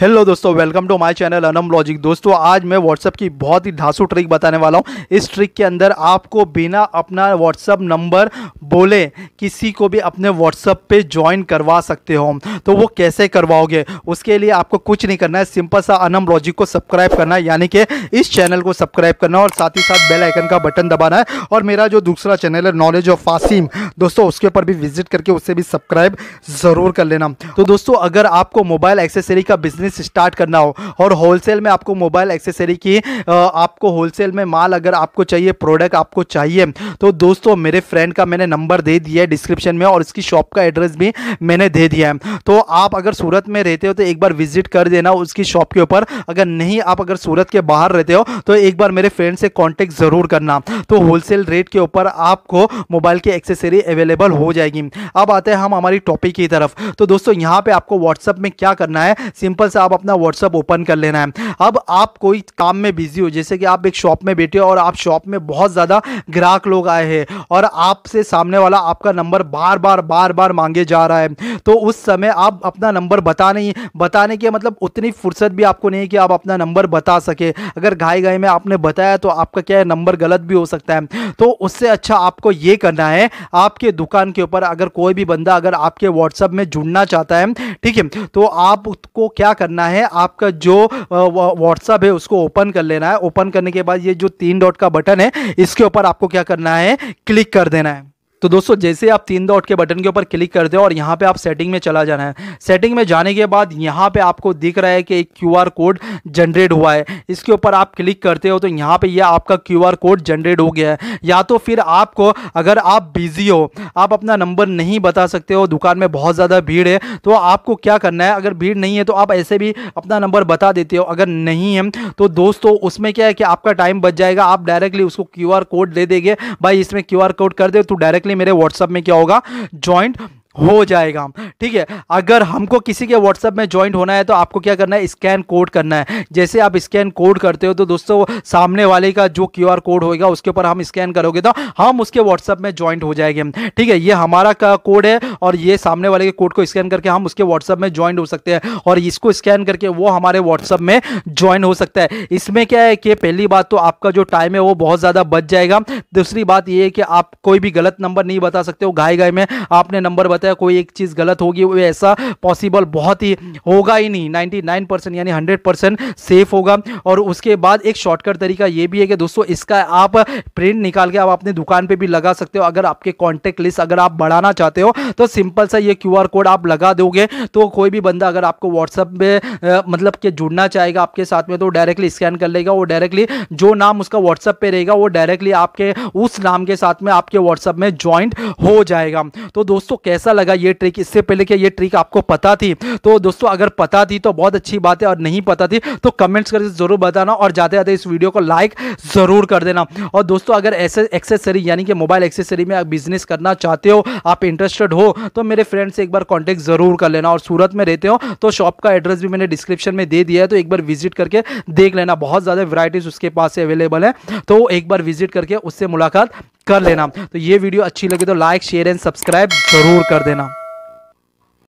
hello दोस्तों welcome to my channel Anam logic दोस्तों आज मैं व्हाट्सअप की बहुत ही धासु ट्रिक बताने वाला हूँ इस ट्रिक के अंदर आपको बिना अपना व्हाट्सअप नंबर बोले किसी को भी अपने व्हाट्सअप पे ज्वाइन करवा सकते हो तो वो कैसे करवाओगे उसके लिए आपको कुछ नहीं करना है सिंपल सा अनम लॉजिक को सब्सक्राइब करना है यानी कि इस चैनल को सब्सक्राइब करना और साथ ही साथ बेल आइकन का बटन दबाना है और मेरा जो दूसरा चैनल है नॉलेज ऑफ फासिम दोस्तों उसके ऊपर भी विजिट करके उससे भी सब्सक्राइब ज़रूर कर लेना तो दोस्तों अगर आपको मोबाइल एक्सेसरी का बिजनेस बिजनेस स्टार्ट करना हो और होलसेल में आपको मोबाइल एक्सेसरी की आपको होलसेल में माल अगर आपको चाहिए प्रोडक्ट आपको चाहिए तो दोस्तों मेरे फ्रेंड का मैंने नंबर दे दिया है डिस्क्रिप्शन में और इसकी शॉप का एड्रेस भी मैंने दे दिया है तो आप अगर सूरत में रहते हो तो एक बार विजिट कर देना उसकी शॉप के ऊपर अगर नहीं आप अगर सूरत के बाहर रहते हो तो एक बार मेरे फ्रेंड से कॉन्टेक्ट ज़रूर करना तो होलसेल रेट के ऊपर आपको मोबाइल की एक्सेसरी अवेलेबल हो जाएगी अब आते हैं हम हमारी टॉपिक की तरफ तो दोस्तों यहाँ पर आपको व्हाट्सअप में क्या करना है सिंपल से से आप अपना व्हाट्सअप ओपन कर लेना है अब आप कोई काम में बिजी हो जैसे कि आप एक शॉप में बैठे हो और आप शॉप में बहुत ज़्यादा ग्राहक लोग आए हैं और आपसे सामने वाला आपका नंबर बार बार बार बार मांगे जा रहा है तो उस समय आप अपना नंबर बता नहीं बताने के मतलब उतनी फुर्सत भी आपको नहीं कि आप अपना नंबर बता सके अगर घाई घाई में आपने बताया तो आपका क्या है नंबर गलत भी हो सकता है तो उससे अच्छा आपको ये करना है आपके दुकान के ऊपर अगर कोई भी बंदा अगर आपके व्हाट्सअप में जुड़ना चाहता है ठीक है तो आपको क्या करना है आपका जो व्हाट्सअप है उसको ओपन कर लेना है ओपन करने के बाद ये जो तीन डॉट का बटन है इसके ऊपर आपको क्या करना है क्लिक कर देना है तो दोस्तों जैसे आप तीन डॉट के बटन के ऊपर क्लिक करते हो और यहाँ पे आप सेटिंग में चला जाना है सेटिंग में जाने के बाद यहाँ पे आपको दिख रहा है कि एक क्यू कोड जनरेट हुआ है इसके ऊपर आप क्लिक करते हो तो यहाँ पे यह आपका क्यू कोड जनरेट हो गया है या तो फिर आपको अगर आप बिज़ी हो आप अपना नंबर नहीं बता सकते हो दुकान में बहुत ज़्यादा भीड़ है तो आपको क्या करना है अगर भीड़ नहीं है तो आप ऐसे भी अपना नंबर बता देते हो अगर नहीं है तो दोस्तों उसमें क्या है कि आपका टाइम बच जाएगा आप डायरेक्टली उसको क्यू कोड दे देंगे भाई इसमें क्यू कोड कर दे तो डायरेक्ट लिए मेरे व्हाट्सअप में क्या होगा ज्वाइंट हो जाएगा ठीक है अगर हमको किसी के व्हाट्सअप में ज्वाइंट होना है तो आपको क्या करना है स्कैन कोड करना है जैसे आप स्कैन कोड करते हो तो दोस्तों सामने वाले का जो क्यू कोड होगा उसके ऊपर हम स्कैन करोगे तो हम उसके व्हाट्सअप में ज्वाइंट हो जाएंगे ठीक है ये हमारा कोड है और ये सामने वाले के कोड को स्कैन करके हम उसके व्हाट्सएप में ज्वाइंट हो सकते हैं और इसको स्कैन करके वो हमारे व्हाट्सअप में ज्वाइन हो सकता है इसमें क्या है कि पहली बात तो आपका जो टाइम है वो बहुत ज़्यादा बच जाएगा दूसरी बात ये है कि आप कोई भी गलत नंबर नहीं बता सकते हो घाई घाई में आपने नंबर बताया सकता है कोई एक चीज़ गलत होगी वो ऐसा पॉसिबल बहुत ही होगा ही नहीं 99 परसेंट यानी 100 परसेंट सेफ होगा और उसके बाद एक शॉर्टकट तरीका ये भी है कि दोस्तों इसका आप प्रिंट निकाल के आप अपने दुकान पर भी लगा सकते हो अगर आपके कॉन्टैक्ट लिस्ट अगर आप बढ़ाना चाहते हो तो सिंपल सा ये क्यू कोड आप लगा दोगे तो कोई भी बंदा अगर आपको व्हाट्सअप में मतलब कि जुड़ना चाहेगा आपके साथ में तो डायरेक्टली स्कैन कर लेगा वो डायरेक्टली जो नाम उसका व्हाट्सअप पे रहेगा वो डायरेक्टली आपके उस नाम के साथ में आपके व्हाट्सअप में ज्वाइंट हो जाएगा तो दोस्तों कैसा लगा ये ट्रिक इससे पहले क्या ये ट्रिक आपको पता थी तो दोस्तों अगर पता थी तो बहुत अच्छी बात है और नहीं पता थी तो कमेंट्स करके ज़रूर बताना और जाते जाते इस वीडियो को लाइक ज़रूर कर देना और दोस्तों अगर ऐसे एक्सेसरी यानी कि मोबाइल एक्सेसरी में आप बिज़नेस करना चाहते हो आप इंटरेस्टेड हो तो मेरे फ्रेंड से एक बार कॉन्टेक्ट ज़रूर कर लेना और सूरत में रहते हो तो शॉप का एड्रेस भी मैंने डिस्क्रिप्शन में दे दिया है तो एक बार विजिट करके देख लेना बहुत ज़्यादा वराइटीज़ उसके पास अवेलेबल है तो एक बार विजिट करके उससे मुलाकात कर लेना तो ये वीडियो अच्छी लगी तो लाइक शेयर एंड सब्सक्राइब जरूर कर देना